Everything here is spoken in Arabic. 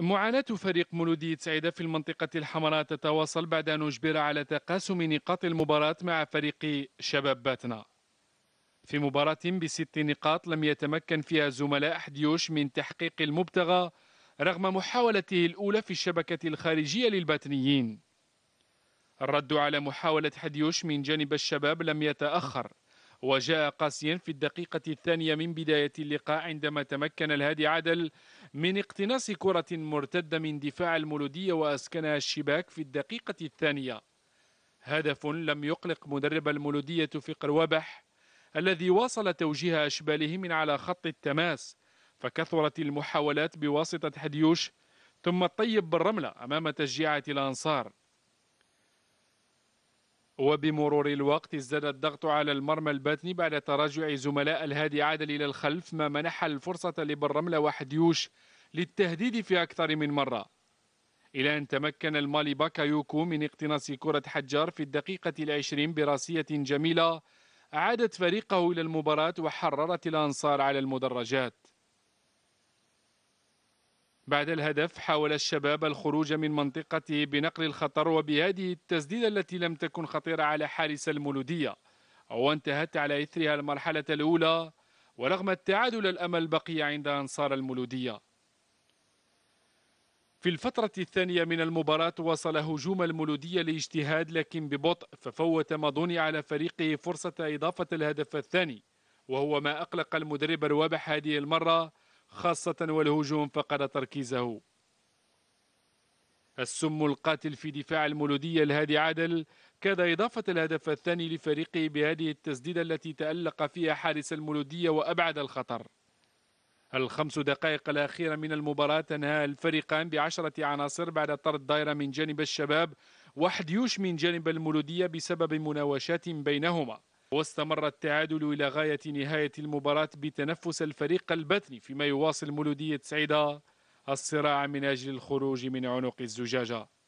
معاناة فريق مولودية سعيدة في المنطقة الحمراء تتواصل بعد أن أجبر على تقاسم نقاط المباراة مع فريق شباب باتنا في مباراة بست نقاط لم يتمكن فيها زملاء حديوش من تحقيق المبتغى رغم محاولته الأولى في الشبكة الخارجية للباتنيين الرد على محاولة حديوش من جانب الشباب لم يتأخر وجاء قاسيا في الدقيقة الثانية من بداية اللقاء عندما تمكن الهادي عادل من اقتناص كرة مرتدة من دفاع المولودية وأسكنها الشباك في الدقيقة الثانية هدف لم يقلق مدرب المولودية فقر وبح الذي واصل توجيه أشباله من على خط التماس فكثرت المحاولات بواسطة حديوش ثم الطيب بالرملة أمام تشجيعات الأنصار وبمرور الوقت ازداد الضغط على المرمى الباتني بعد تراجع زملاء الهادي عادل إلى الخلف ما منح الفرصة لبرمله وحديوش للتهديد في أكثر من مرة إلى أن تمكن المالي باكايوكو من اقتناص كرة حجار في الدقيقة العشرين براسية جميلة عادت فريقه إلى المباراة وحررت الأنصار على المدرجات بعد الهدف حاول الشباب الخروج من منطقته بنقل الخطر وبهذه التسديدة التي لم تكن خطيرة على حارس المولودية وانتهت على إثرها المرحلة الأولى ورغم التعادل الأمل بقي عند أنصار المولودية في الفترة الثانية من المباراة وصل هجوم المولودية لاجتهاد لكن ببطء ففوت مضوني على فريقه فرصة إضافة الهدف الثاني وهو ما أقلق المدرب الوابح هذه المرة خاصة والهجوم فقد تركيزه السم القاتل في دفاع المولودية الهادي عادل كاد إضافة الهدف الثاني لفريقه بهذه التسديدة التي تألق فيها حارس المولودية وأبعد الخطر الخمس دقائق الأخيرة من المباراة انهى الفريقان بعشرة عناصر بعد طرد دايرة من جانب الشباب وحديوش من جانب المولودية بسبب مناوشات بينهما واستمر التعادل إلى غاية نهاية المباراة بتنفس الفريق البتني فيما يواصل مولودية سعيدة الصراع من أجل الخروج من عنق الزجاجة